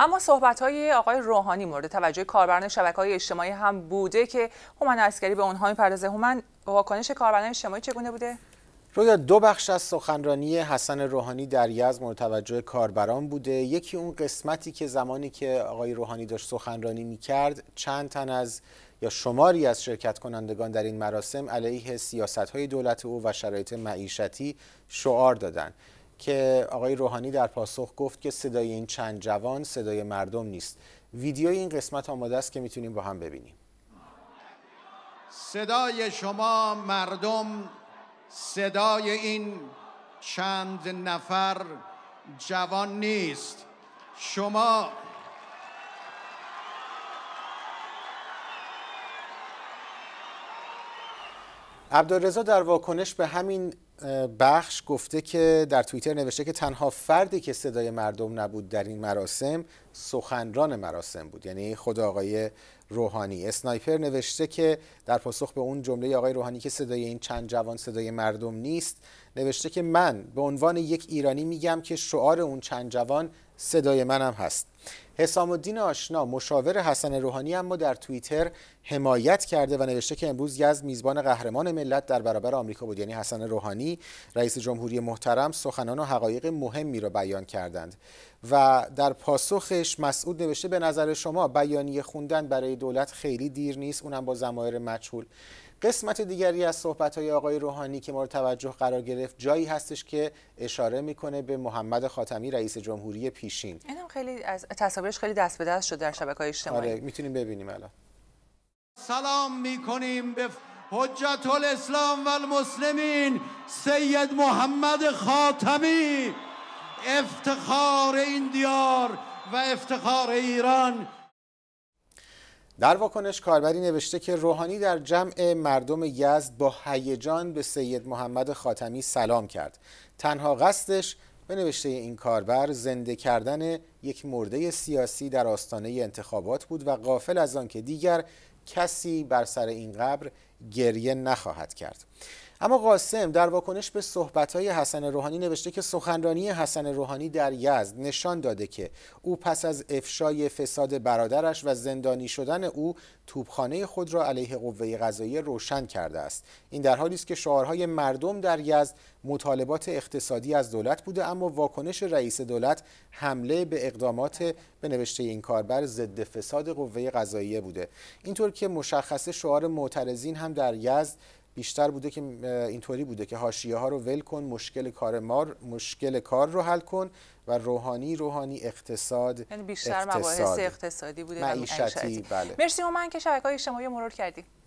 اما صحبت های آقای روحانی مورد توجه کاربران شبکه های اجتماعی هم بوده که هومن عسکری به اونها میپردازه هومن واکنش کاربران اجتماعی چگونه بوده رویا دو بخش از سخنرانی حسن روحانی در مورد توجه کاربران بوده یکی اون قسمتی که زمانی که آقای روحانی داشت سخنرانی میکرد چند تن از یا شماری از شرکت کنندگان در این مراسم علیه سیاست های دولت او و شرایط معیشتی شعار دادند که آقای روحانی در پاسخ گفت که صدای این چند جوان صدای مردم نیست ویدیو این قسمت آماده است که میتونیم با هم ببینیم صدای شما مردم صدای این چند نفر جوان نیست شما عبدالرزا در واکنش به همین بخش گفته که در توییتر نوشته که تنها فردی که صدای مردم نبود در این مراسم سخنران مراسم بود یعنی خود آقای روحانی اسنایپر نوشته که در پاسخ به اون جمله آقای روحانی که صدای این چند جوان صدای مردم نیست نوشته که من به عنوان یک ایرانی میگم که شعار اون چند جوان صدای منم هست حسام الدین آشنا مشاور حسن روحانی اما در توییتر حمایت کرده و نوشته که امروز یزد میزبان قهرمان ملت در برابر آمریکا بود یعنی حسن روحانی رئیس جمهوری محترم سخنان و حقایق مهمی را بیان کردند و در پاسخش مسعود نوشته به نظر شما بیانیه خوندن برای دولت خیلی دیر نیست اونم با زمایر مجهول قسمت دیگری از صحبت های آقای روحانی که مورد توجه قرار گرفت جایی هستش که اشاره میکنه به محمد خاتمی رئیس جمهوری پیشین اینم خیلی از تصاویرش خیلی دست به دست شد در های اجتماعی آره میتونیم ببینیم الان سلام میکنیم به حجت الاسلام و المسلمین سید محمد خاتمی افتخار این دیار و افتخار ایران در واکنش کاربری نوشته که روحانی در جمع مردم یزد با هیجان به سید محمد خاتمی سلام کرد تنها قصدش به نوشته این کاربر زنده کردن یک مرده سیاسی در آستانه انتخابات بود و غافل از آنکه دیگر کسی بر سر این قبر گریه نخواهد کرد اما قاسم در واکنش به صحبت‌های حسن روحانی نوشته که سخنرانی حسن روحانی در یزد نشان داده که او پس از افشای فساد برادرش و زندانی شدن او توپخانه خود را علیه قوه قضایی روشن کرده است این در حالی است که شعارهای مردم در یزد مطالبات اقتصادی از دولت بوده اما واکنش رئیس دولت حمله به اقدامات به نوشته این کاربر ضد فساد قوه قضاییه بوده اینطور که مشخصه شعار معترضین هم در یزد بیشتر بوده که اینطوری بوده که هاشیه ها رو ول کن مشکل کار مار مشکل کار رو حل کن و روحانی روحانی اقتصاد یعنی بیشتر مباحث اقتصادی بوده معیشتی بله مرسی و من که شبکه های اجتماعی مرور کردیم